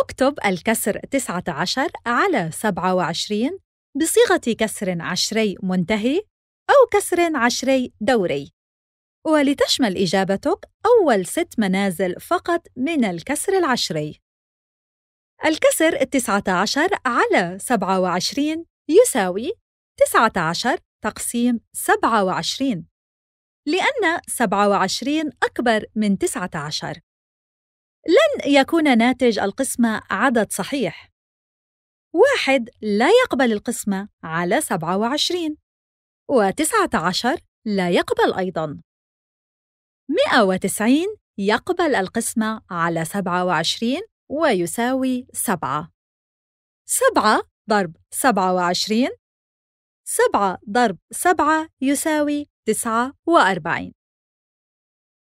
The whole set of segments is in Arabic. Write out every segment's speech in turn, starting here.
اكتب الكسر 19 على 27 بصيغة كسر عشري منتهي أو كسر عشري دوري ولتشمل إجابتك أول ست منازل فقط من الكسر العشري الكسر 19 على 27 يساوي 19 تقسيم 27 لأن 27 أكبر من 19 لن يكون ناتج القسمة عدد صحيح واحد لا يقبل القسمة على 27 و19 لا يقبل أيضاً 190 يقبل القسمة على 27 ويساوي 7 7 ضرب 27 7 ضرب 7 يساوي 49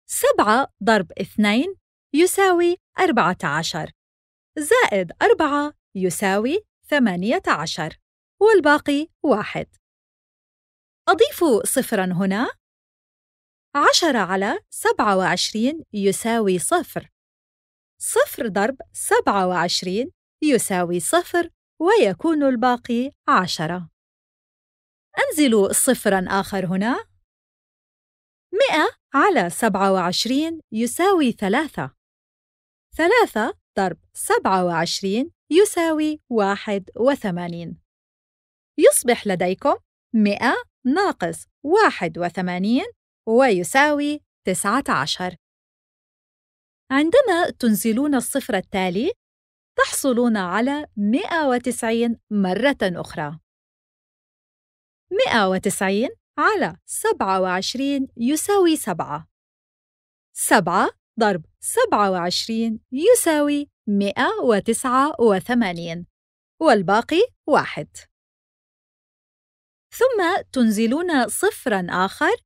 7 ضرب 2 يساوي 14 زائد 4 يساوي 18 والباقي واحد أضيف صفرا هنا عشرة على سبعة وعشرين يساوي صفر صفر ضرب سبعة وعشرين يساوي صفر ويكون الباقي عشرة أنزل صفرا آخر هنا مئة على سبعة وعشرين يساوي ثلاثة ثلاثة ضرب سبعة وعشرين يساوي واحد وثمانين يصبح لديكم مئة ناقص واحد وثمانين ويساوي تسعة عشر عندما تنزلون الصفر التالي تحصلون على 190 مرة أخرى 190 على 27 يساوي 7 7 ضرب 27 يساوي 189 والباقي واحد ثم تنزلون صفرا آخر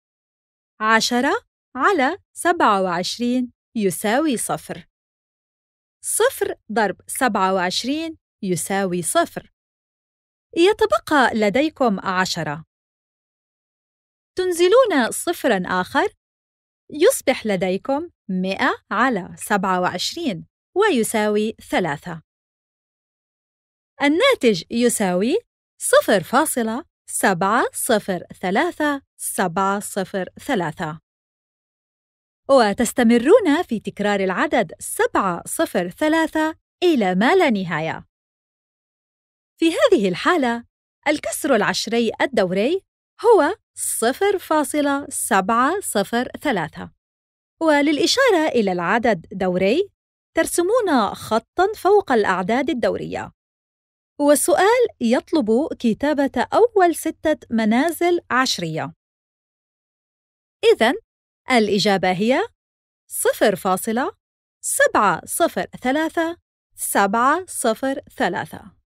10 على 27 يساوي صفر صفر ضرب 27 يساوي صفر يتبقى لديكم 10 تنزلون صفرا آخر يصبح لديكم 100 على 27 ويساوي 3 الناتج يساوي 0.703703 وتستمرون في تكرار العدد 703 إلى ما لا نهاية في هذه الحالة الكسر العشري الدوري هو 0.703 وللإشارة إلى العدد دوري ترسمون خطاً فوق الأعداد الدورية والسؤال يطلب كتابة أول ستة منازل عشرية إذن الإجابة هي 0.703703